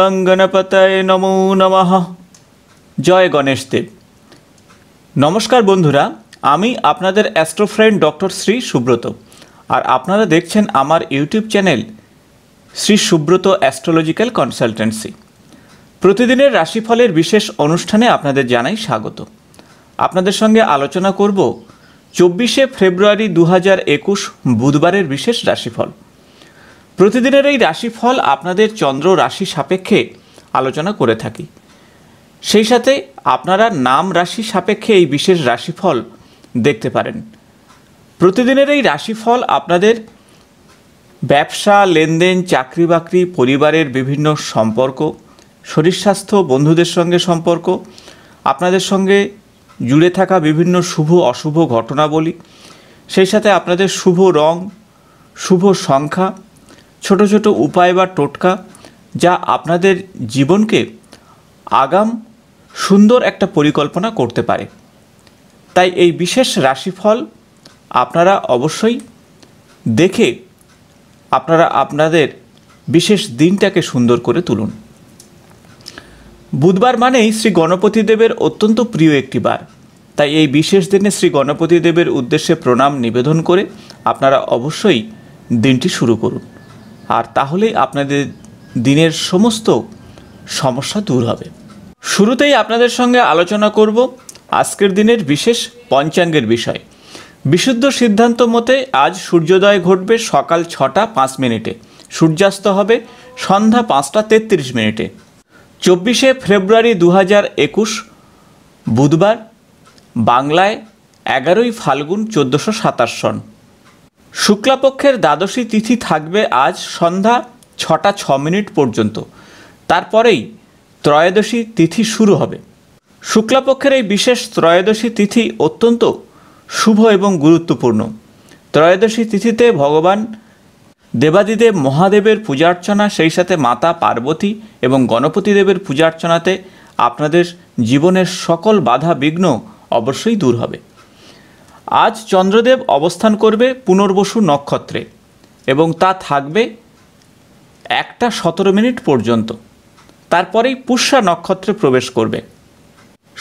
গং নমো নমঃ জয় গণেশ দেব নমস্কার বন্ধুরা আমি আপনাদের অ্যাস্ট্রোফ্রেন্ড ডক্টর শ্রী সুব্রত আর আপনারা দেখছেন আমার YouTube channel Shri Subrata astrological consultancy প্রতিদিনের রাশিফলের বিশেষ অনুষ্ঠানে আপনাদের জানাই স্বাগত আপনাদের সঙ্গে আলোচনা করব চব্বিশে ফেব্রুয়ারি দু বুধবারের বিশেষ রাশিফল প্রতিদিনের এই রাশিফল আপনাদের চন্দ্র রাশি সাপেক্ষে আলোচনা করে থাকি সেই সাথে আপনারা নাম রাশি সাপেক্ষে এই বিশেষ রাশিফল দেখতে পারেন প্রতিদিনের এই রাশিফল আপনাদের ব্যবসা লেনদেন চাকরি বাকরি পরিবারের বিভিন্ন সম্পর্ক শরীর স্বাস্থ্য বন্ধুদের সঙ্গে সম্পর্ক আপনাদের সঙ্গে জুড়ে থাকা বিভিন্ন শুভ অশুভ ঘটনাবলী সেই সাথে আপনাদের শুভ রং শুভ সংখ্যা ছোট ছোট উপায় বা টোটকা যা আপনাদের জীবনকে আগাম সুন্দর একটা পরিকল্পনা করতে পারে তাই এই বিশেষ রাশিফল আপনারা অবশ্যই দেখে আপনারা আপনাদের বিশেষ দিনটাকে সুন্দর করে তুলুন বুধবার মানেই শ্রী গণপতি দেবের অত্যন্ত প্রিয় একটি বার তাই এই বিশেষ দিনে শ্রী গণপতি দেবের উদ্দেশ্যে প্রণাম নিবেদন করে আপনারা অবশ্যই দিনটি শুরু করুন আর তাহলে আপনাদের দিনের সমস্ত সমস্যা দূর হবে শুরুতেই আপনাদের সঙ্গে আলোচনা করব আজকের দিনের বিশেষ পঞ্চাঙ্গের বিষয় বিশুদ্ধ সিদ্ধান্ত মতে আজ সূর্যোদয় ঘটবে সকাল ছটা পাঁচ মিনিটে সূর্যাস্ত হবে সন্ধ্যা পাঁচটা তেত্রিশ মিনিটে চব্বিশে ফেব্রুয়ারি দু হাজার একুশ বুধবার বাংলায় এগারোই ফাল্গুন চোদ্দোশো সাতাশ সন শুক্লাপক্ষের দ্বাদশী তিথি থাকবে আজ সন্ধ্যা ছটা ছ মিনিট পর্যন্ত তারপরেই ত্রয়োদশী তিথি শুরু হবে শুক্লাপক্ষের এই বিশেষ ত্রয়োদশী তিথি অত্যন্ত শুভ এবং গুরুত্বপূর্ণ ত্রয়োদশী তিথিতে ভগবান দেবাদিদেব মহাদেবের পূজার্চনা সেই সাথে মাতা পার্বতী এবং গণপতি দেবের পূজার্চনাতে আপনাদের জীবনের সকল বাধা বিঘ্ন অবশ্যই দূর হবে আজ চন্দ্রদেব অবস্থান করবে পুনর্বসু নক্ষত্রে এবং তা থাকবে একটা সতেরো মিনিট পর্যন্ত তারপরেই পুষ্যা নক্ষত্রে প্রবেশ করবে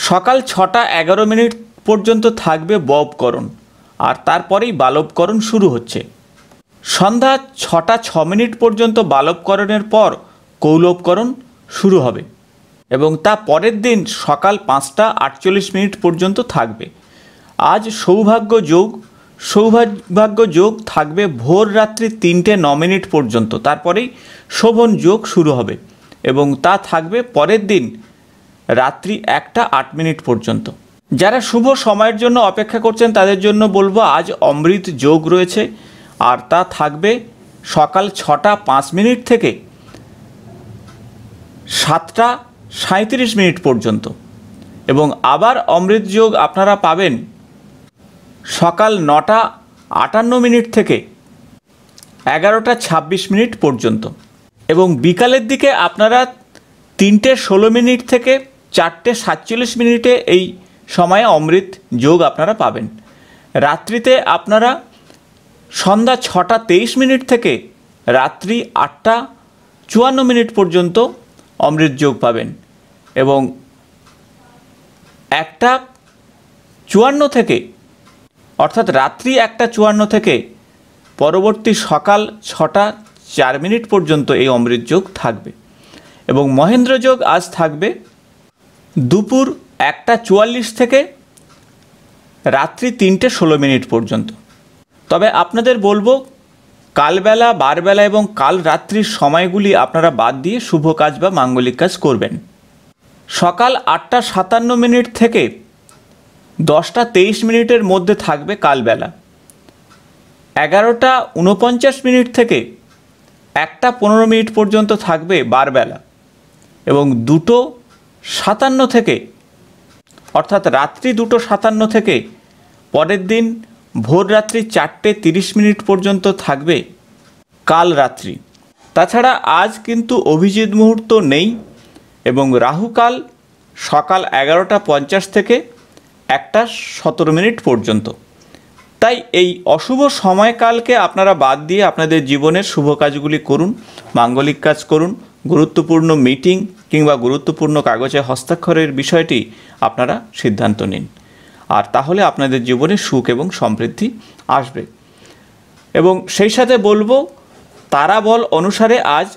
সকাল ছটা এগারো মিনিট পর্যন্ত থাকবে ববকরণ আর তারপরেই বালবকরণ শুরু হচ্ছে সন্ধ্যা ছটা ছ মিনিট পর্যন্ত বালবকরণের পর কৌলবকরণ শুরু হবে এবং তা পরের দিন সকাল পাঁচটা আটচল্লিশ মিনিট পর্যন্ত থাকবে আজ সৌভাগ্য যোগ সৌভাগ্য যোগ থাকবে ভোর রাত্রি তিনটে ন মিনিট পর্যন্ত তারপরেই শোভন যোগ শুরু হবে এবং তা থাকবে পরের দিন রাত্রি একটা আট মিনিট পর্যন্ত যারা শুভ সময়ের জন্য অপেক্ষা করছেন তাদের জন্য বলবো আজ অমৃত যোগ রয়েছে আর তা থাকবে সকাল ছটা পাঁচ মিনিট থেকে সাতটা সাঁত্রিশ মিনিট পর্যন্ত এবং আবার অমৃত যোগ আপনারা পাবেন সকাল নটা আটান্ন মিনিট থেকে এগারোটা ছাব্বিশ মিনিট পর্যন্ত এবং বিকালের দিকে আপনারা তিনটে ষোলো মিনিট থেকে চারটে সাতচল্লিশ মিনিটে এই সময়ে অমৃত যোগ আপনারা পাবেন রাত্রিতে আপনারা সন্ধ্যা ছটা তেইশ মিনিট থেকে রাত্রি আটটা চুয়ান্ন মিনিট পর্যন্ত অমৃত যোগ পাবেন এবং একটা চুয়ান্ন থেকে অর্থাৎ রাত্রি একটা চুয়ান্ন থেকে পরবর্তী সকাল ছটা চার মিনিট পর্যন্ত এই অমৃত যোগ থাকবে এবং মহেন্দ্র যোগ আজ থাকবে দুপুর একটা চুয়াল্লিশ থেকে রাত্রি তিনটে ষোলো মিনিট পর্যন্ত তবে আপনাদের বলবো কালবেলা বারবেলা এবং কাল রাত্রির সময়গুলি আপনারা বাদ দিয়ে শুভ কাজ বা মাঙ্গলিক কাজ করবেন সকাল আটটা সাতান্ন মিনিট থেকে দশটা তেইশ মিনিটের মধ্যে থাকবে কালবেলা এগারোটা উনপঞ্চাশ মিনিট থেকে একটা পনেরো মিনিট পর্যন্ত থাকবে বারবেলা এবং দুটো সাতান্ন থেকে অর্থাৎ রাত্রি দুটো সাতান্ন থেকে পরের দিন ভোর রাত্রি চারটে তিরিশ মিনিট পর্যন্ত থাকবে কাল রাত্রি তাছাড়া আজ কিন্তু অভিজিৎ মুহূর্ত নেই এবং রাহুকাল সকাল এগারোটা পঞ্চাশ থেকে একটা সতেরো মিনিট পর্যন্ত তাই এই অশুভ সময়কালকে আপনারা বাদ দিয়ে আপনাদের জীবনের শুভ কাজগুলি করুন মাঙ্গলিক কাজ করুন গুরুত্বপূর্ণ মিটিং কিংবা গুরুত্বপূর্ণ কাগজে হস্তাক্ষরের বিষয়টি আপনারা সিদ্ধান্ত নিন আর তাহলে আপনাদের জীবনে সুখ এবং সমৃদ্ধি আসবে এবং সেই সাথে বলবো তারাবল অনুসারে আজ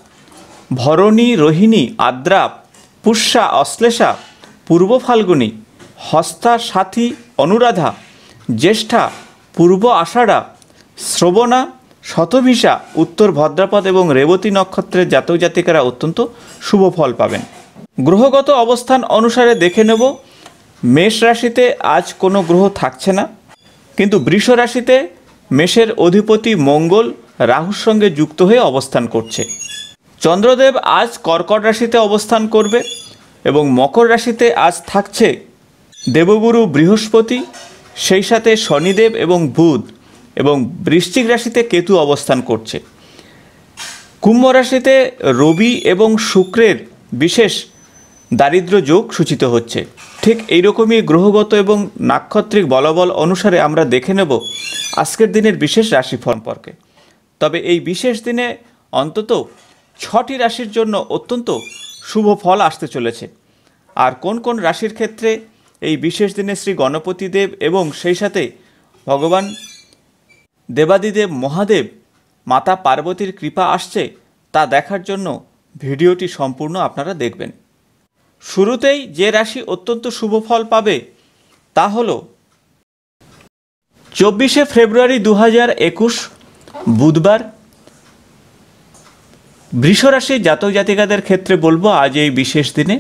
ভরণী রোহিণী আদ্রা পুষ্যা অশ্লেষা পূর্ব ফাল্গুনী হস্তা সাথী অনুরাধা জ্যেষ্ঠা পূর্ব আষাঢ়া শ্রবণা শতভিষা উত্তর ভদ্রাপদ এবং রেবতী নক্ষত্রের জাতক জাতিকারা অত্যন্ত শুভ ফল পাবেন গ্রহগত অবস্থান অনুসারে দেখে নেব মেষ রাশিতে আজ কোনো গ্রহ থাকছে না কিন্তু বৃষ রাশিতে মেষের অধিপতি মঙ্গল রাহুর সঙ্গে যুক্ত হয়ে অবস্থান করছে চন্দ্রদেব আজ কর্কট রাশিতে অবস্থান করবে এবং মকর রাশিতে আজ থাকছে দেবগুরু বৃহস্পতি সেই সাথে শনিদেব এবং বুধ এবং বৃশ্চিক রাশিতে কেতু অবস্থান করছে কুম্ভ রাশিতে রবি এবং শুক্রের বিশেষ দারিদ্র যোগ সূচিত হচ্ছে ঠিক এইরকমই গ্রহগত এবং নাক্ষত্রিক বলবল অনুসারে আমরা দেখে নেব আজকের দিনের বিশেষ রাশি সম্পর্কে তবে এই বিশেষ দিনে অন্তত ছটি রাশির জন্য অত্যন্ত শুভ ফল আসতে চলেছে আর কোন কোন রাশির ক্ষেত্রে এই বিশেষ দিনে শ্রী গণপতি দেব এবং সেই সাথে ভগবান দেবাদিদেব মহাদেব মাতা পার্বতীর কৃপা আসছে তা দেখার জন্য ভিডিওটি সম্পূর্ণ আপনারা দেখবেন শুরুতেই যে রাশি অত্যন্ত শুভ ফল পাবে তা হল চব্বিশে ফেব্রুয়ারি দু একুশ বুধবার বৃষরাশির জাতক জাতিকাদের ক্ষেত্রে বলবো আজ এই বিশেষ দিনে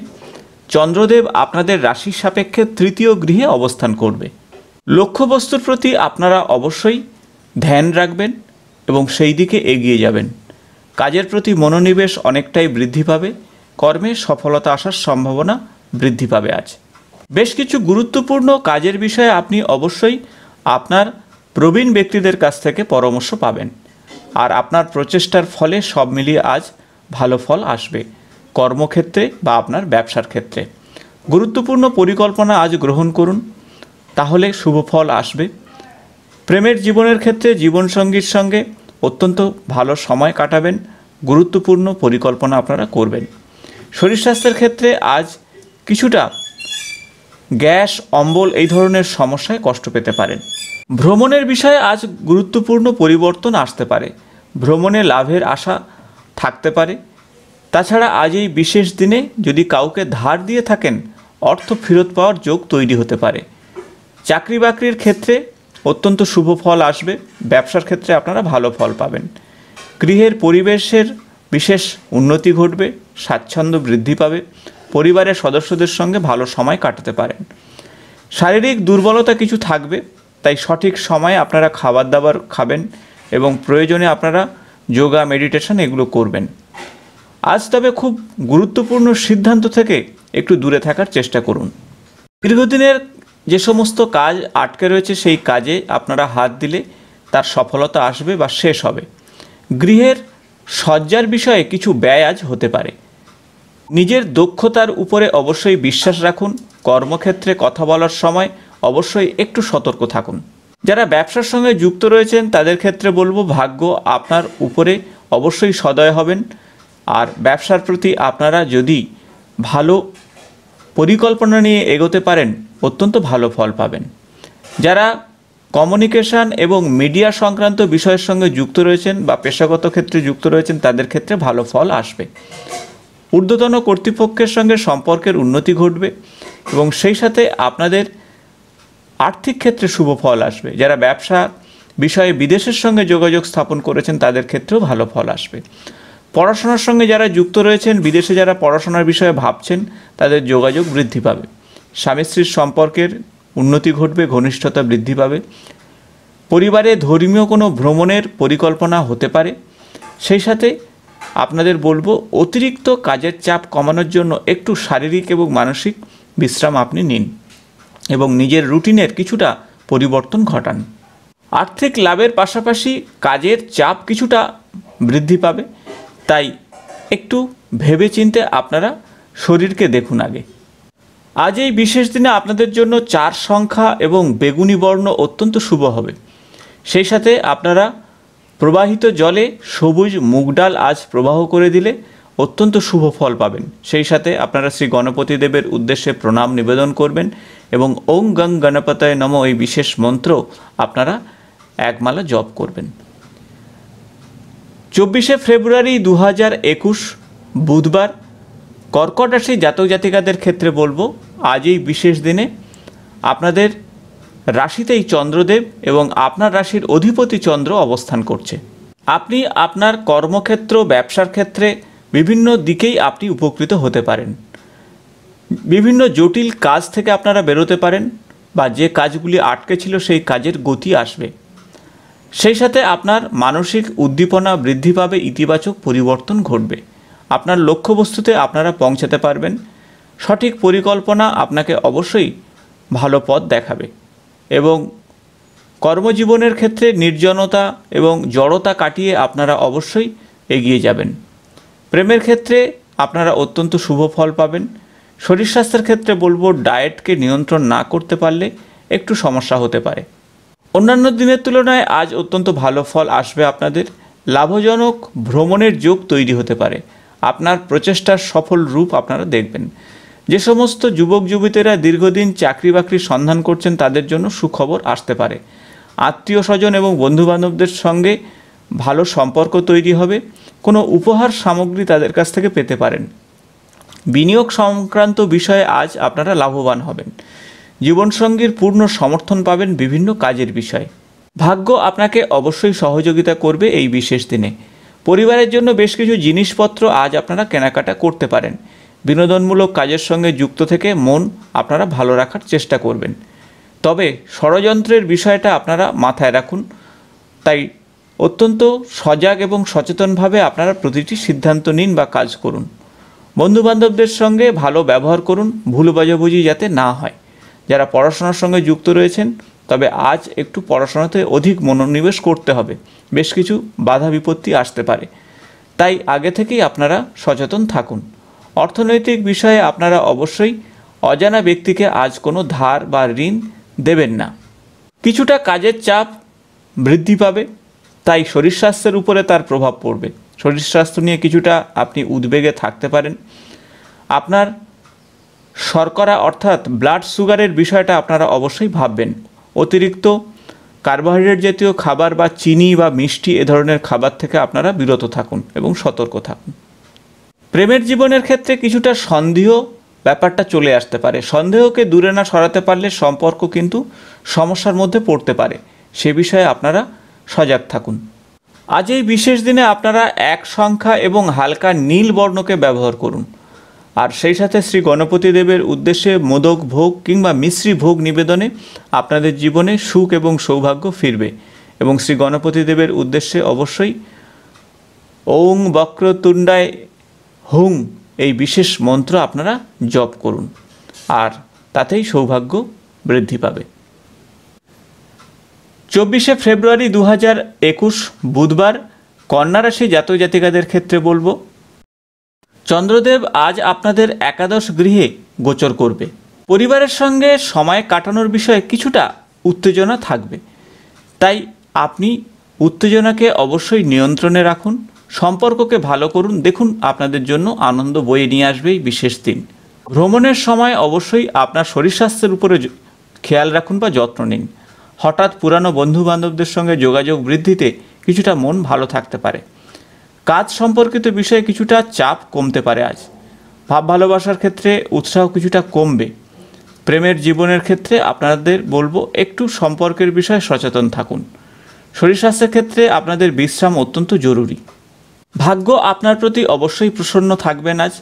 চন্দ্রদেব আপনাদের রাশির সাপেক্ষে তৃতীয় গৃহে অবস্থান করবে লক্ষ্যবস্তুর প্রতি আপনারা অবশ্যই ধ্যান রাখবেন এবং সেই দিকে এগিয়ে যাবেন কাজের প্রতি মনোনিবেশ অনেকটাই বৃদ্ধি পাবে কর্মে সফলতা আসার সম্ভাবনা বৃদ্ধি পাবে আজ বেশ কিছু গুরুত্বপূর্ণ কাজের বিষয়ে আপনি অবশ্যই আপনার প্রবীণ ব্যক্তিদের কাছ থেকে পরামর্শ পাবেন আর আপনার প্রচেষ্টার ফলে সব মিলিয়ে আজ ভালো ফল আসবে কর্মক্ষেত্রে বা আপনার ব্যবসার ক্ষেত্রে গুরুত্বপূর্ণ পরিকল্পনা আজ গ্রহণ করুন তাহলে শুভ ফল আসবে প্রেমের জীবনের ক্ষেত্রে জীবনসঙ্গীর সঙ্গে অত্যন্ত ভালো সময় কাটাবেন গুরুত্বপূর্ণ পরিকল্পনা আপনারা করবেন শরীর স্বাস্থ্যের ক্ষেত্রে আজ কিছুটা গ্যাস অম্বল এই ধরনের সমস্যায় কষ্ট পেতে পারেন ভ্রমণের বিষয়ে আজ গুরুত্বপূর্ণ পরিবর্তন আসতে পারে ভ্রমণে লাভের আশা থাকতে পারে তাছাড়া আজ এই বিশেষ দিনে যদি কাউকে ধার দিয়ে থাকেন অর্থ ফেরত পাওয়ার যোগ তৈরি হতে পারে চাকরি বাকরির ক্ষেত্রে অত্যন্ত শুভ ফল আসবে ব্যবসার ক্ষেত্রে আপনারা ভালো ফল পাবেন গৃহের পরিবেশের বিশেষ উন্নতি ঘটবে স্বাচ্ছন্দ্য বৃদ্ধি পাবে পরিবারের সদস্যদের সঙ্গে ভালো সময় কাটাতে পারেন শারীরিক দুর্বলতা কিছু থাকবে তাই সঠিক সময়ে আপনারা খাবার দাবার খাবেন এবং প্রয়োজনে আপনারা যোগা মেডিটেশন এগুলো করবেন আজ তবে খুব গুরুত্বপূর্ণ সিদ্ধান্ত থেকে একটু দূরে থাকার চেষ্টা করুন দীর্ঘদিনের যে সমস্ত কাজ আটকে রয়েছে সেই কাজে আপনারা হাত দিলে তার সফলতা আসবে বা শেষ হবে গৃহের সজ্জার বিষয়ে কিছু ব্যয় আজ হতে পারে নিজের দক্ষতার উপরে অবশ্যই বিশ্বাস রাখুন কর্মক্ষেত্রে কথা বলার সময় অবশ্যই একটু সতর্ক থাকুন যারা ব্যবসার সঙ্গে যুক্ত রয়েছেন তাদের ক্ষেত্রে বলবো ভাগ্য আপনার উপরে অবশ্যই সদয় হবেন আর ব্যবসার প্রতি আপনারা যদি ভালো পরিকল্পনা নিয়ে এগোতে পারেন অত্যন্ত ভালো ফল পাবেন যারা কমিউনিকেশান এবং মিডিয়া সংক্রান্ত বিষয়ের সঙ্গে যুক্ত রয়েছেন বা পেশাগত ক্ষেত্রে যুক্ত রয়েছেন তাদের ক্ষেত্রে ভালো ফল আসবে ঊর্ধ্বতন কর্তৃপক্ষের সঙ্গে সম্পর্কের উন্নতি ঘটবে এবং সেই সাথে আপনাদের আর্থিক ক্ষেত্রে শুভ ফল আসবে যারা ব্যবসা বিষয়ে বিদেশের সঙ্গে যোগাযোগ স্থাপন করেছেন তাদের ক্ষেত্রেও ভালো ফল আসবে পড়াশোনার সঙ্গে যারা যুক্ত রয়েছেন বিদেশে যারা পড়াশোনার বিষয়ে ভাবছেন তাদের যোগাযোগ বৃদ্ধি পাবে স্বামী স্ত্রীর সম্পর্কের উন্নতি ঘটবে ঘনিষ্ঠতা বৃদ্ধি পাবে পরিবারে ধর্মীয় কোনো ভ্রমণের পরিকল্পনা হতে পারে সেই সাথে আপনাদের বলবো অতিরিক্ত কাজের চাপ কমানোর জন্য একটু শারীরিক এবং মানসিক বিশ্রাম আপনি নিন এবং নিজের রুটিনের কিছুটা পরিবর্তন ঘটান আর্থিক লাভের পাশাপাশি কাজের চাপ কিছুটা বৃদ্ধি পাবে তাই একটু ভেবেচিন্তে আপনারা শরীরকে দেখুন আগে আজ এই বিশেষ দিনে আপনাদের জন্য চার সংখ্যা এবং বেগুনি বর্ণ অত্যন্ত শুভ হবে সেই সাথে আপনারা প্রবাহিত জলে সবুজ মুগ ডাল আজ প্রবাহ করে দিলে অত্যন্ত শুভ ফল পাবেন সেই সাথে আপনারা শ্রী গণপতি দেবের উদ্দেশ্যে প্রণাম নিবেদন করবেন এবং ওং গং গণপতায় নম এই বিশেষ মন্ত্র আপনারা একমালা জপ করবেন চব্বিশে ফেব্রুয়ারি দু হাজার একুশ বুধবার কর্কট রাশি জাতক জাতিকাদের ক্ষেত্রে বলবো আজ এই বিশেষ দিনে আপনাদের রাশিতেই চন্দ্রদেব এবং আপনার রাশির অধিপতি চন্দ্র অবস্থান করছে আপনি আপনার কর্মক্ষেত্র ব্যবসার ক্ষেত্রে বিভিন্ন দিকেই আপনি উপকৃত হতে পারেন বিভিন্ন জটিল কাজ থেকে আপনারা বেরোতে পারেন বা যে কাজগুলি আটকে ছিল সেই কাজের গতি আসবে সেই সাথে আপনার মানসিক উদ্দীপনা বৃদ্ধি পাবে ইতিবাচক পরিবর্তন ঘটবে আপনার লক্ষ্যবস্তুতে আপনারা পৌঁছাতে পারবেন সঠিক পরিকল্পনা আপনাকে অবশ্যই ভালো পথ দেখাবে এবং কর্মজীবনের ক্ষেত্রে নির্জনতা এবং জড়তা কাটিয়ে আপনারা অবশ্যই এগিয়ে যাবেন প্রেমের ক্ষেত্রে আপনারা অত্যন্ত শুভ ফল পাবেন শরীর স্বাস্থ্যের ক্ষেত্রে বলবো ডায়েটকে নিয়ন্ত্রণ না করতে পারলে একটু সমস্যা হতে পারে অন্যান্য দিনের তুলনায় আজ অত্যন্ত ভালো ফল আসবে আপনাদের লাভজনক ভ্রমণের যোগ তৈরি হতে পারে আপনার প্রচেষ্টার সফল রূপ আপনারা দেখবেন যে সমস্ত যুবক যুবতীরা দীর্ঘদিন চাকরি বাকরির সন্ধান করছেন তাদের জন্য সুখবর আসতে পারে আত্মীয় স্বজন এবং বন্ধুবান্ধবদের সঙ্গে ভালো সম্পর্ক তৈরি হবে কোনো উপহার সামগ্রী তাদের কাছ থেকে পেতে পারেন বিনিয়োগ সংক্রান্ত বিষয়ে আজ আপনারা লাভবান হবেন জীবনসঙ্গীর পূর্ণ সমর্থন পাবেন বিভিন্ন কাজের বিষয়ে ভাগ্য আপনাকে অবশ্যই সহযোগিতা করবে এই বিশেষ দিনে পরিবারের জন্য বেশ কিছু জিনিসপত্র আজ আপনারা কেনাকাটা করতে পারেন বিনোদনমূলক কাজের সঙ্গে যুক্ত থেকে মন আপনারা ভালো রাখার চেষ্টা করবেন তবে ষড়যন্ত্রের বিষয়টা আপনারা মাথায় রাখুন তাই অত্যন্ত সজাগ এবং সচেতনভাবে আপনারা প্রতিটি সিদ্ধান্ত নিন বা কাজ করুন বন্ধুবান্ধবদের সঙ্গে ভালো ব্যবহার করুন ভুল বাজাবুজি যাতে না হয় যারা পড়াশোনার সঙ্গে যুক্ত রয়েছেন তবে আজ একটু পড়াশোনাতে অধিক মনোনিবেশ করতে হবে বেশ কিছু বাধা বিপত্তি আসতে পারে তাই আগে থেকেই আপনারা সচেতন থাকুন অর্থনৈতিক বিষয়ে আপনারা অবশ্যই অজানা ব্যক্তিকে আজ কোনো ধার বা ঋণ দেবেন না কিছুটা কাজের চাপ বৃদ্ধি পাবে তাই শরীর স্বাস্থ্যের উপরে তার প্রভাব পড়বে শরীর স্বাস্থ্য নিয়ে কিছুটা আপনি উদ্বেগে থাকতে পারেন আপনার শর্করা অর্থাৎ ব্লাড সুগারের বিষয়টা আপনারা অবশ্যই ভাববেন অতিরিক্ত কার্বোহাইড্রেট জাতীয় খাবার বা চিনি বা মিষ্টি এ ধরনের খাবার থেকে আপনারা বিরত থাকুন এবং সতর্ক থাকুন প্রেমের জীবনের ক্ষেত্রে কিছুটা সন্দেহ ব্যাপারটা চলে আসতে পারে সন্দেহকে দূরে না সরাতে পারলে সম্পর্ক কিন্তু সমস্যার মধ্যে পড়তে পারে সে বিষয়ে আপনারা সজাগ থাকুন আজ এই বিশেষ দিনে আপনারা এক সংখ্যা এবং হালকা নীল বর্ণকে ব্যবহার করুন আর সেই সাথে শ্রী গণপতি দেবের উদ্দেশ্যে মোদক ভোগ কিংবা মিশ্রী ভোগ নিবেদনে আপনাদের জীবনে সুখ এবং সৌভাগ্য ফিরবে এবং শ্রী গণপতি দেবের উদ্দেশ্যে অবশ্যই ওং বক্রতুণ্ডায় হুং এই বিশেষ মন্ত্র আপনারা জপ করুন আর তাতেই সৌভাগ্য বৃদ্ধি পাবে চব্বিশে ফেব্রুয়ারি দু হাজার একুশ বুধবার কন্যা রাশি জাতক জাতিকাদের ক্ষেত্রে বলবো চন্দ্রদেব আজ আপনাদের একাদশ গৃহে গোচর করবে পরিবারের সঙ্গে সময় কাটানোর বিষয়ে কিছুটা উত্তেজনা থাকবে তাই আপনি উত্তেজনাকে অবশ্যই নিয়ন্ত্রণে রাখুন সম্পর্ককে ভালো করুন দেখুন আপনাদের জন্য আনন্দ বয়ে নিয়ে আসবে এই বিশেষ দিন ভ্রমণের সময় অবশ্যই আপনার শরীর স্বাস্থ্যের উপরে খেয়াল রাখুন বা যত্ন নিন হঠাৎ পুরানো বন্ধু বান্ধবদের সঙ্গে যোগাযোগ বৃদ্ধিতে কিছুটা মন ভালো থাকতে পারে কাজ সম্পর্কিত বিষয়ে কিছুটা চাপ কমতে পারে আজ ভাব ভালোবাসার ক্ষেত্রে উৎসাহ কিছুটা কমবে প্রেমের জীবনের ক্ষেত্রে আপনাদের বলবো একটু সম্পর্কের বিষয়ে সচেতন থাকুন শরীর স্বাস্থ্যের ক্ষেত্রে আপনাদের বিশ্রাম অত্যন্ত জরুরি ভাগ্য আপনার প্রতি অবশ্যই প্রসন্ন থাকবেন আজ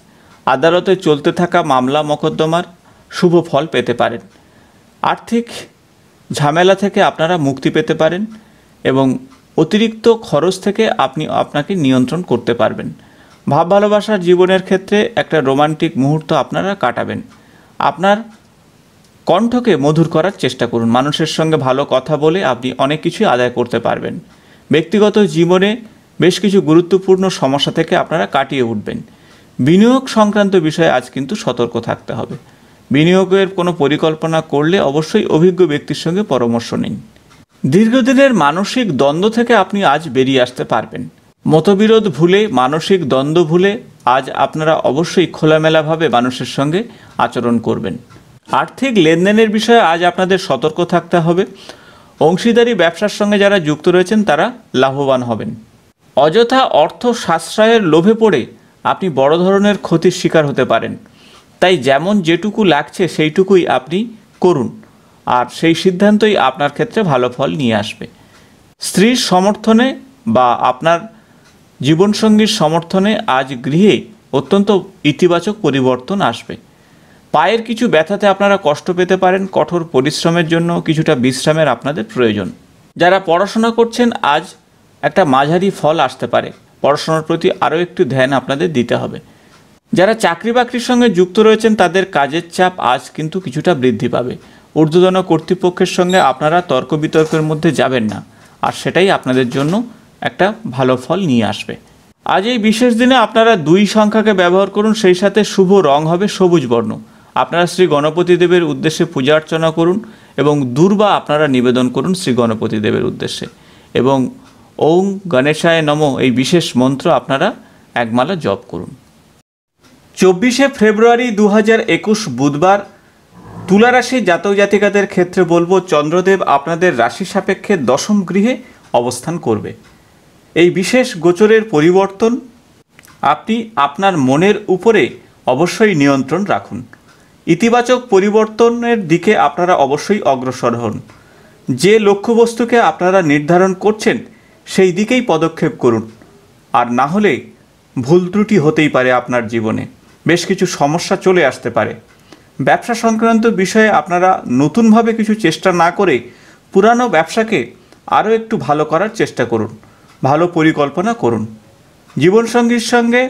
আদালতে চলতে থাকা মামলা মকদ্দমার শুভ ফল পেতে পারেন আর্থিক ঝামেলা থেকে আপনারা মুক্তি পেতে পারেন এবং অতিরিক্ত খরচ থেকে আপনি আপনাকে নিয়ন্ত্রণ করতে পারবেন ভাব ভালোবাসার জীবনের ক্ষেত্রে একটা রোমান্টিক মুহূর্ত আপনারা কাটাবেন আপনার কণ্ঠকে মধুর করার চেষ্টা করুন মানুষের সঙ্গে ভালো কথা বলে আপনি অনেক কিছুই আদায় করতে পারবেন ব্যক্তিগত জীবনে বেশ কিছু গুরুত্বপূর্ণ সমস্যা থেকে আপনারা কাটিয়ে উঠবেন বিনিয়োগ সংক্রান্ত বিষয়ে আজ কিন্তু সতর্ক থাকতে হবে বিনিয়োগের কোনো পরিকল্পনা করলে অবশ্যই অভিজ্ঞ ব্যক্তির সঙ্গে পরামর্শ নিন দীর্ঘদিনের মানসিক দ্বন্দ্ব থেকে আপনি আজ বেরিয়ে আসতে পারবেন মতবিরোধ ভুলে মানসিক দ্বন্দ্ব ভুলে আজ আপনারা অবশ্যই খোলামেলাভাবে মানুষের সঙ্গে আচরণ করবেন আর্থিক লেনদেনের বিষয়ে আজ আপনাদের সতর্ক থাকতে হবে অংশীদারি ব্যবসার সঙ্গে যারা যুক্ত রয়েছেন তারা লাভবান হবেন অযথা অর্থ সাশ্রয়ের লোভে পড়ে আপনি বড় ধরনের ক্ষতির শিকার হতে পারেন তাই যেমন যেটুকু লাগছে সেইটুকুই আপনি করুন আর সেই সিদ্ধান্তই আপনার ক্ষেত্রে ভালো ফল নিয়ে আসবে স্ত্রীর সমর্থনে বা আপনার জীবনসঙ্গীর সমর্থনে আজ গৃহে অত্যন্ত ইতিবাচক পরিবর্তন আসবে পায়ের কিছু ব্যথাতে আপনারা কষ্ট পেতে পারেন কঠোর পরিশ্রমের জন্য কিছুটা বিশ্রামের আপনাদের প্রয়োজন যারা পড়াশোনা করছেন আজ একটা মাঝারি ফল আসতে পারে পড়াশোনার প্রতি আরও একটু ধ্যান আপনাদের দিতে হবে যারা চাকরি বাকরির সঙ্গে যুক্ত রয়েছেন তাদের কাজের চাপ আজ কিন্তু কিছুটা বৃদ্ধি পাবে ঊর্ধ্বতন কর্তৃপক্ষের সঙ্গে আপনারা তর্ক বিতর্কের মধ্যে যাবেন না আর সেটাই আপনাদের জন্য একটা ভালো ফল নিয়ে আসবে আজ এই বিশেষ দিনে আপনারা দুই সংখ্যাকে ব্যবহার করুন সেই সাথে শুভ রং হবে সবুজ বর্ণ আপনারা শ্রী গণপতি দেবের উদ্দেশ্যে পূজা অর্চনা করুন এবং দুর্বা আপনারা নিবেদন করুন শ্রী গণপতি দেবের উদ্দেশ্যে এবং ওং গণেশায় নম এই বিশেষ মন্ত্র আপনারা একমালা জপ করুন চব্বিশে ফেব্রুয়ারি দু বুধবার তুলা রাশি জাতক জাতিকাদের ক্ষেত্রে বলবো চন্দ্রদেব আপনাদের রাশি সাপেক্ষে দশম গৃহে অবস্থান করবে এই বিশেষ গোচরের পরিবর্তন আপনি আপনার মনের উপরে অবশ্যই নিয়ন্ত্রণ রাখুন ইতিবাচক পরিবর্তনের দিকে আপনারা অবশ্যই অগ্রসর হন যে লক্ষ্যবস্তুকে আপনারা নির্ধারণ করছেন সেই দিকেই পদক্ষেপ করুন আর না হলে ভুল ত্রুটি হতেই পারে আপনার জীবনে বেশ কিছু সমস্যা চলে আসতে পারে ব্যবসা সংক্রান্ত বিষয়ে আপনারা নতুনভাবে কিছু চেষ্টা না করে পুরানো ব্যবসাকে আরও একটু ভালো করার চেষ্টা করুন ভালো পরিকল্পনা করুন জীবনসঙ্গীর সঙ্গে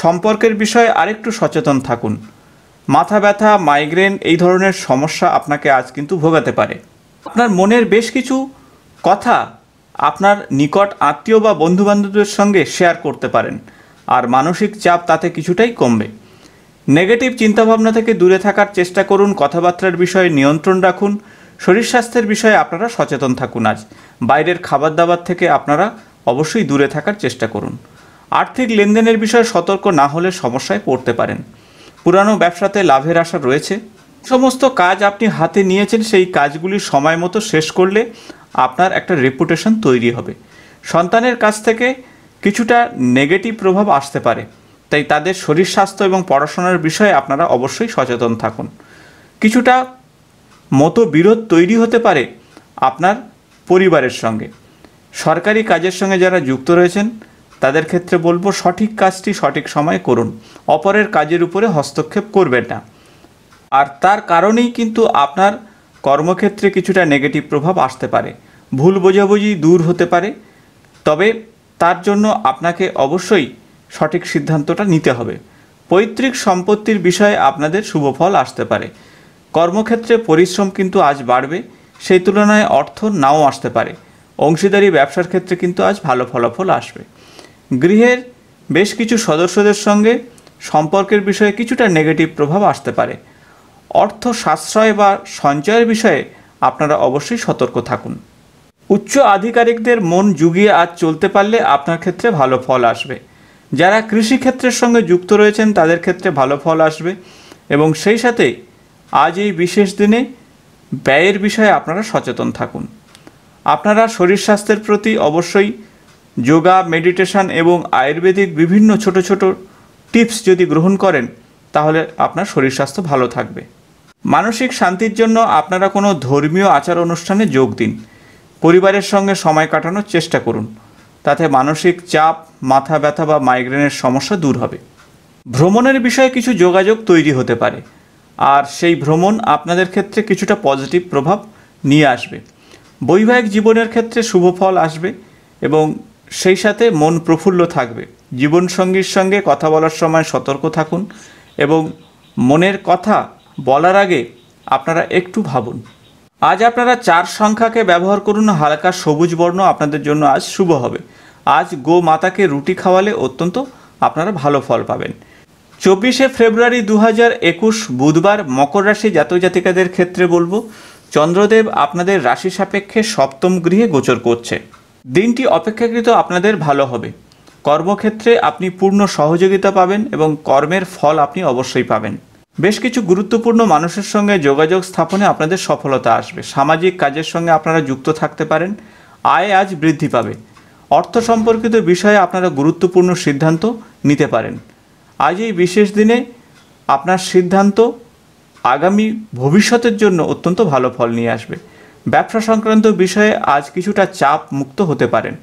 সম্পর্কের বিষয়ে আরেকটু সচেতন থাকুন মাথা ব্যথা মাইগ্রেন এই ধরনের সমস্যা আপনাকে আজ কিন্তু ভোগাতে পারে আপনার মনের বেশ কিছু কথা আপনার নিকট আত্মীয় বা বন্ধুবান্ধবদের সঙ্গে শেয়ার করতে পারেন আর মানসিক চাপ তাতে কিছুটাই কমবে নেগেটিভ চিন্তাভাবনা থেকে দূরে থাকার চেষ্টা করুন কথাবার্তার বিষয়ে নিয়ন্ত্রণ রাখুন শরীর স্বাস্থ্যের বিষয়ে আপনারা সচেতন থাকুন আজ বাইরের খাবার দাবার থেকে আপনারা অবশ্যই দূরে থাকার চেষ্টা করুন আর্থিক লেনদেনের বিষয়ে সতর্ক না হলে সমস্যায় পড়তে পারেন পুরানো ব্যবসাতে লাভের আশা রয়েছে সমস্ত কাজ আপনি হাতে নিয়েছেন সেই কাজগুলি সময় মতো শেষ করলে আপনার একটা রেপুটেশন তৈরি হবে সন্তানের কাছ থেকে কিছুটা নেগেটিভ প্রভাব আসতে পারে তাই তাদের শরীর স্বাস্থ্য এবং পড়াশোনার বিষয়ে আপনারা অবশ্যই সচেতন থাকুন কিছুটা মতো বিরোধ তৈরি হতে পারে আপনার পরিবারের সঙ্গে সরকারি কাজের সঙ্গে যারা যুক্ত রয়েছেন তাদের ক্ষেত্রে বলবো সঠিক কাজটি সঠিক সময়ে করুন অপরের কাজের উপরে হস্তক্ষেপ করবেন না আর তার কারণেই কিন্তু আপনার কর্মক্ষেত্রে কিছুটা নেগেটিভ প্রভাব আসতে পারে ভুল বোঝাবুঝি দূর হতে পারে তবে তার জন্য আপনাকে অবশ্যই সঠিক সিদ্ধান্তটা নিতে হবে পৈতৃক সম্পত্তির বিষয়ে আপনাদের শুভ ফল আসতে পারে কর্মক্ষেত্রে পরিশ্রম কিন্তু আজ বাড়বে সেই তুলনায় অর্থ নাও আসতে পারে অংশীদারি ব্যবসার ক্ষেত্রে কিন্তু আজ ভালো ফলাফল আসবে গৃহের বেশ কিছু সদস্যদের সঙ্গে সম্পর্কের বিষয়ে কিছুটা নেগেটিভ প্রভাব আসতে পারে অর্থ সাশ্রয় বা সঞ্চয়ের বিষয়ে আপনারা অবশ্যই সতর্ক থাকুন উচ্চ আধিকারিকদের মন জুগিয়ে আজ চলতে পারলে আপনার ক্ষেত্রে ভালো ফল আসবে যারা কৃষিক্ষেত্রের সঙ্গে যুক্ত রয়েছেন তাদের ক্ষেত্রে ভালো ফল আসবে এবং সেই সাথে আজ এই বিশেষ দিনে ব্যয়ের বিষয়ে আপনারা সচেতন থাকুন আপনারা শরীর স্বাস্থ্যের প্রতি অবশ্যই যোগা মেডিটেশন এবং আয়ুর্বেদিক বিভিন্ন ছোট ছোট টিপস যদি গ্রহণ করেন তাহলে আপনার শরীর স্বাস্থ্য ভালো থাকবে মানসিক শান্তির জন্য আপনারা কোনো ধর্মীয় আচার অনুষ্ঠানে যোগ দিন পরিবারের সঙ্গে সময় কাটানোর চেষ্টা করুন তাতে মানসিক চাপ মাথা ব্যথা বা মাইগ্রেনের সমস্যা দূর হবে ভ্রমণের বিষয়ে কিছু যোগাযোগ তৈরি হতে পারে আর সেই ভ্রমণ আপনাদের ক্ষেত্রে কিছুটা পজিটিভ প্রভাব নিয়ে আসবে বৈবাহিক জীবনের ক্ষেত্রে শুভ ফল আসবে এবং সেই সাথে মন প্রফুল্ল থাকবে জীবনসঙ্গীর সঙ্গে কথা বলার সময় সতর্ক থাকুন এবং মনের কথা বলার আগে আপনারা একটু ভাবুন আজ আপনারা চার সংখ্যাকে ব্যবহার করুন হালকা সবুজ বর্ণ আপনাদের জন্য আজ শুভ হবে আজ গো মাতাকে রুটি খাওয়ালে অত্যন্ত আপনারা ভালো ফল পাবেন চব্বিশে ফেব্রুয়ারি দু একুশ বুধবার মকর রাশি জাতজাতিকাদের ক্ষেত্রে বলবো চন্দ্রদেব আপনাদের রাশি সাপেক্ষে সপ্তম গৃহে গোচর করছে দিনটি অপেক্ষাকৃত আপনাদের ভালো হবে কর্মক্ষেত্রে আপনি পূর্ণ সহযোগিতা পাবেন এবং কর্মের ফল আপনি অবশ্যই পাবেন বেশ কিছু গুরুত্বপূর্ণ মানুষের সঙ্গে যোগাযোগ স্থাপনে আপনাদের সফলতা আসবে সামাজিক কাজের সঙ্গে আপনারা যুক্ত থাকতে পারেন আয় আজ বৃদ্ধি পাবে অর্থ সম্পর্কিত বিষয়ে আপনারা গুরুত্বপূর্ণ সিদ্ধান্ত নিতে পারেন আজ এই বিশেষ দিনে আপনার সিদ্ধান্ত আগামী ভবিষ্যতের জন্য অত্যন্ত ভালো ফল নিয়ে আসবে ব্যবসা সংক্রান্ত বিষয়ে আজ কিছুটা চাপ মুক্ত হতে পারেন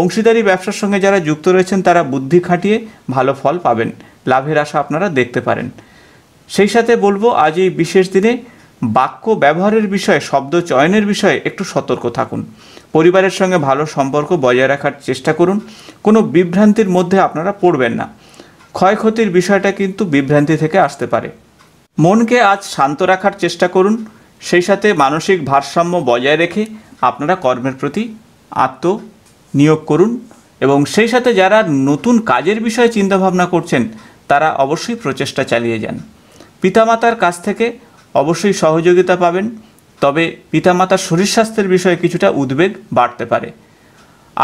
অংশীদারি ব্যবসার সঙ্গে যারা যুক্ত রয়েছেন তারা বুদ্ধি খাটিয়ে ভালো ফল পাবেন লাভের আশা আপনারা দেখতে পারেন সেই সাথে বলবো আজ এই বিশেষ দিনে বাক্য ব্যবহারের বিষয়ে শব্দ চয়নের বিষয়ে একটু সতর্ক থাকুন পরিবারের সঙ্গে ভালো সম্পর্ক বজায় রাখার চেষ্টা করুন কোনো বিভ্রান্তির মধ্যে আপনারা পড়বেন না ক্ষয়ক্ষতির বিষয়টা কিন্তু বিভ্রান্তি থেকে আসতে পারে মনকে আজ শান্ত রাখার চেষ্টা করুন সেই সাথে মানসিক ভারসাম্য বজায় রেখে আপনারা কর্মের প্রতি আত্ম নিয়োগ করুন এবং সেই সাথে যারা নতুন কাজের বিষয়ে চিন্তাভাবনা করছেন তারা অবশ্যই প্রচেষ্টা চালিয়ে যান পিতামাতার কাছ থেকে অবশ্যই সহযোগিতা পাবেন তবে পিতামাতার শরীর স্বাস্থ্যের বিষয়ে কিছুটা উদ্বেগ বাড়তে পারে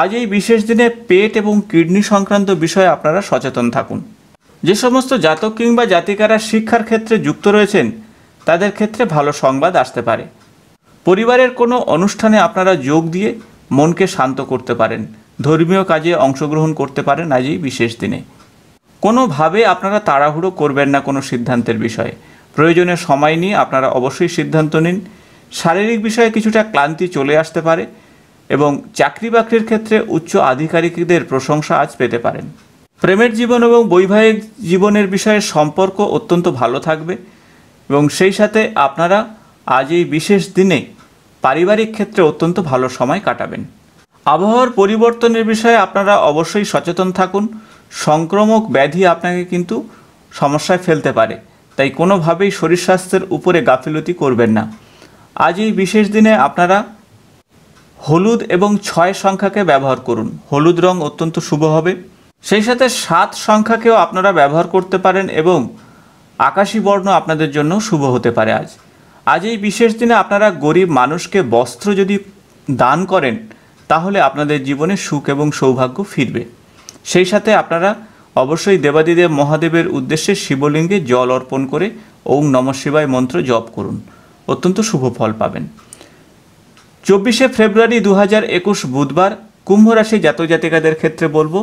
আজ এই বিশেষ দিনে পেট এবং কিডনি সংক্রান্ত বিষয়ে আপনারা সচেতন থাকুন যে সমস্ত জাতক কিংবা জাতিকারা শিক্ষার ক্ষেত্রে যুক্ত রয়েছেন তাদের ক্ষেত্রে ভালো সংবাদ আসতে পারে পরিবারের কোনো অনুষ্ঠানে আপনারা যোগ দিয়ে মনকে শান্ত করতে পারেন ধর্মীয় কাজে অংশগ্রহণ করতে পারেন আজ এই বিশেষ দিনে কোনোভাবে আপনারা তাড়াহুড়ো করবেন না কোনো সিদ্ধান্তের বিষয়ে প্রয়োজনে সময় নিয়ে আপনারা অবশ্যই সিদ্ধান্ত নিন শারীরিক বিষয়ে কিছুটা ক্লান্তি চলে আসতে পারে এবং চাকরি বাকরির ক্ষেত্রে উচ্চ আধিকারিকদের প্রশংসা আজ পেতে পারেন প্রেমের জীবন এবং বৈবাহিক জীবনের বিষয়ে সম্পর্ক অত্যন্ত ভালো থাকবে এবং সেই সাথে আপনারা আজ এই বিশেষ দিনে পারিবারিক ক্ষেত্রে অত্যন্ত ভালো সময় কাটাবেন আবহাওয়ার পরিবর্তনের বিষয়ে আপনারা অবশ্যই সচেতন থাকুন সংক্রমক ব্যাধি আপনাকে কিন্তু সমস্যায় ফেলতে পারে তাই কোনোভাবেই শরীর স্বাস্থ্যের উপরে গাফিলতি করবেন না আজ এই বিশেষ দিনে আপনারা হলুদ এবং ছয় সংখ্যাকে ব্যবহার করুন হলুদ রং অত্যন্ত শুভ হবে সেই সাথে সাত সংখ্যাকেও আপনারা ব্যবহার করতে পারেন এবং আকাশী বর্ণ আপনাদের জন্য শুভ হতে পারে আজ আজ এই বিশেষ দিনে আপনারা গরিব মানুষকে বস্ত্র যদি দান করেন তাহলে আপনাদের জীবনে সুখ এবং সৌভাগ্য ফিরবে সেই সাথে আপনারা অবশ্যই দেবাদিদেব মহাদেবের উদ্দেশ্যে শিবলিঙ্গে জল অর্পণ করে ওং নম শিবায় মন্ত্র জপ করুন অত্যন্ত শুভ ফল পাবেন চব্বিশে ফেব্রুয়ারি দু একুশ বুধবার কুম্ভ রাশি জাতিকাদের ক্ষেত্রে বলবো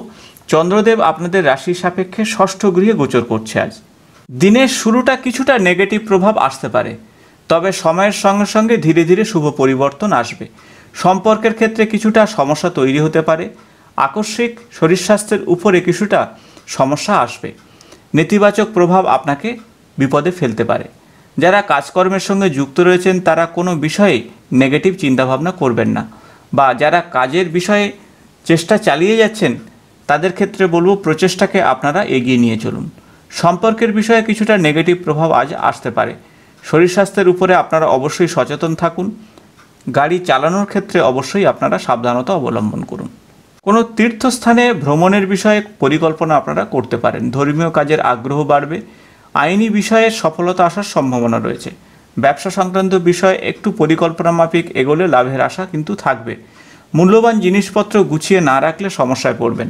চন্দ্রদেব আপনাদের রাশি সাপেক্ষে ষষ্ঠ গৃহে গোচর করছে আজ দিনের শুরুটা কিছুটা নেগেটিভ প্রভাব আসতে পারে তবে সময়ের সঙ্গে সঙ্গে ধীরে ধীরে শুভ পরিবর্তন আসবে সম্পর্কের ক্ষেত্রে কিছুটা সমস্যা তৈরি হতে পারে আকস্মিক শরীর স্বাস্থ্যের উপরে কিছুটা সমস্যা আসবে নেতিবাচক প্রভাব আপনাকে বিপদে ফেলতে পারে যারা কাজকর্মের সঙ্গে যুক্ত রয়েছেন তারা কোনো বিষয়ে নেগেটিভ চিন্তাভাবনা করবেন না বা যারা কাজের বিষয়ে চেষ্টা চালিয়ে যাচ্ছেন তাদের ক্ষেত্রে বলবো প্রচেষ্টাকে আপনারা এগিয়ে নিয়ে চলুন সম্পর্কের বিষয়ে কিছুটা নেগেটিভ প্রভাব আজ আসতে পারে শরীর স্বাস্থ্যের উপরে আপনারা অবশ্যই সচেতন থাকুন গাড়ি চালানোর ক্ষেত্রে অবশ্যই আপনারা সাবধানতা অবলম্বন করুন কোনো তীর্থস্থানে ভ্রমণের বিষয়ে পরিকল্পনা আপনারা করতে পারেন ধর্মীয় কাজের আগ্রহ বাড়বে আইনি বিষয়ে সফলতা আসার সম্ভাবনা রয়েছে ব্যবসা সংক্রান্ত বিষয়ে একটু পরিকল্পনা মাফিক এগোলে লাভের আশা কিন্তু থাকবে মূল্যবান জিনিসপত্র গুছিয়ে না রাখলে সমস্যায় পড়বেন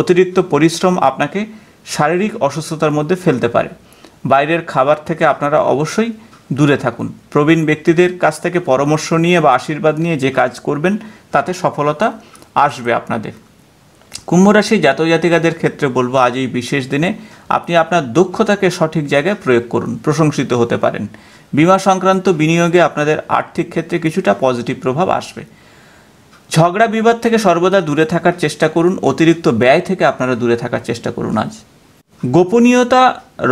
অতিরিক্ত পরিশ্রম আপনাকে শারীরিক অসুস্থতার মধ্যে ফেলতে পারে বাইরের খাবার থেকে আপনারা অবশ্যই দূরে থাকুন প্রবীণ ব্যক্তিদের কাছ থেকে পরামর্শ নিয়ে বা আশীর্বাদ নিয়ে যে কাজ করবেন তাতে সফলতা আসবে আপনাদের কুম্ভ রাশি জাত জাতিকাদের ক্ষেত্রে বলবো আজ এই বিশেষ দিনে আপনি আপনার দক্ষতাকে সঠিক জায়গায় প্রয়োগ করুন প্রশংসিত হতে পারেন বিমা সংক্রান্ত বিনিয়োগে আপনাদের আর্থিক ক্ষেত্রে কিছুটা পজিটিভ প্রভাব আসবে ঝগড়া বিবাদ থেকে সর্বদা দূরে থাকার চেষ্টা করুন অতিরিক্ত ব্যয় থেকে আপনারা দূরে থাকার চেষ্টা করুন আজ গোপনীয়তা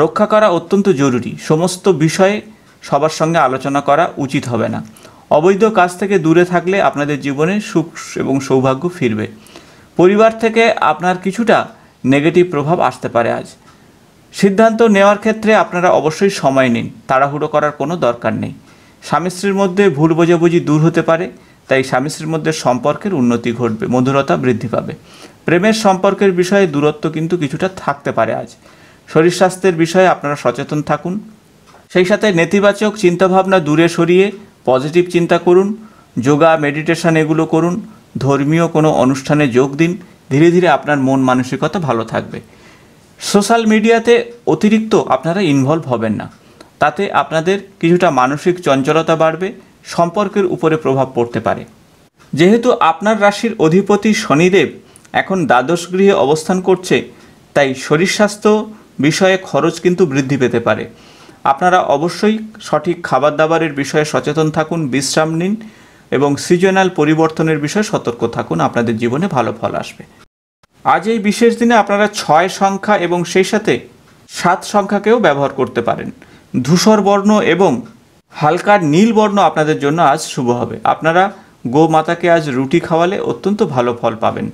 রক্ষা করা অত্যন্ত জরুরি সমস্ত বিষয়ে সবার সঙ্গে আলোচনা করা উচিত হবে না অবৈধ কাজ থেকে দূরে থাকলে আপনাদের জীবনে সুখ এবং সৌভাগ্য ফিরবে পরিবার থেকে আপনার কিছুটা নেগেটিভ প্রভাব আসতে পারে আজ সিদ্ধান্ত নেওয়ার ক্ষেত্রে আপনারা অবশ্যই সময় নিন তাড়াহুড়ো করার কোনো দরকার নেই স্বামী স্ত্রীর মধ্যে ভুল বোঝাবুঝি দূর হতে পারে তাই স্বামী স্ত্রীর মধ্যে সম্পর্কের উন্নতি ঘটবে মধুরতা বৃদ্ধি পাবে প্রেমের সম্পর্কের বিষয়ে দূরত্ব কিন্তু কিছুটা থাকতে পারে আজ শরীর স্বাস্থ্যের বিষয়ে আপনারা সচেতন থাকুন সেই সাথে নেতিবাচক চিন্তাভাবনা দূরে সরিয়ে পজিটিভ চিন্তা করুন যোগা মেডিটেশন এগুলো করুন ধর্মীয় কোনো অনুষ্ঠানে যোগ দিন ধীরে ধীরে আপনার মন মানসিকতা ভালো থাকবে সোশ্যাল মিডিয়াতে অতিরিক্ত আপনারা ইনভলভ হবেন না তাতে আপনাদের কিছুটা মানসিক চঞ্চলতা বাড়বে সম্পর্কের উপরে প্রভাব পড়তে পারে যেহেতু আপনার রাশির অধিপতি শনিদেব এখন দ্বাদশ গৃহে অবস্থান করছে তাই শরীর স্বাস্থ্য বিষয়ে খরচ কিন্তু বৃদ্ধি পেতে পারে আপনারা অবশ্যই সঠিক খাবার দাবারের বিষয়ে সচেতন থাকুন বিশ্রাম নিন এবং সিজনাল পরিবর্তনের বিষয়ে সতর্ক থাকুন আপনাদের জীবনে ভালো ফল আসবে আজ এই বিশেষ দিনে আপনারা ছয় সংখ্যা এবং সেই সাথে সাত সংখ্যাকেও ব্যবহার করতে পারেন ধূসর বর্ণ এবং হালকা নীল বর্ণ আপনাদের জন্য আজ শুভ হবে আপনারা গোমাতাকে আজ রুটি খাওয়ালে অত্যন্ত ভালো ফল পাবেন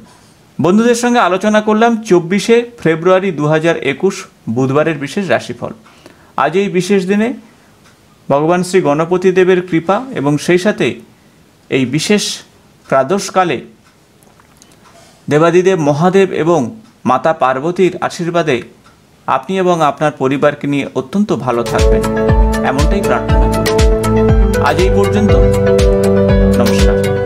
বন্ধুদের সঙ্গে আলোচনা করলাম চব্বিশে ফেব্রুয়ারি দু হাজার একুশ বুধবারের বিশেষ রাশিফল আজ এই বিশেষ দিনে ভগবান শ্রী গণপতি দেবের কৃপা এবং সেই সাথে এই বিশেষ প্রাদশকালে দেবাদিদেব মহাদেব এবং মাতা পার্বতীর আশীর্বাদে আপনি এবং আপনার পরিবারকে নিয়ে অত্যন্ত ভালো থাকবেন এমনটাই প্রার্থনা আজ এই পর্যন্ত নমস্কার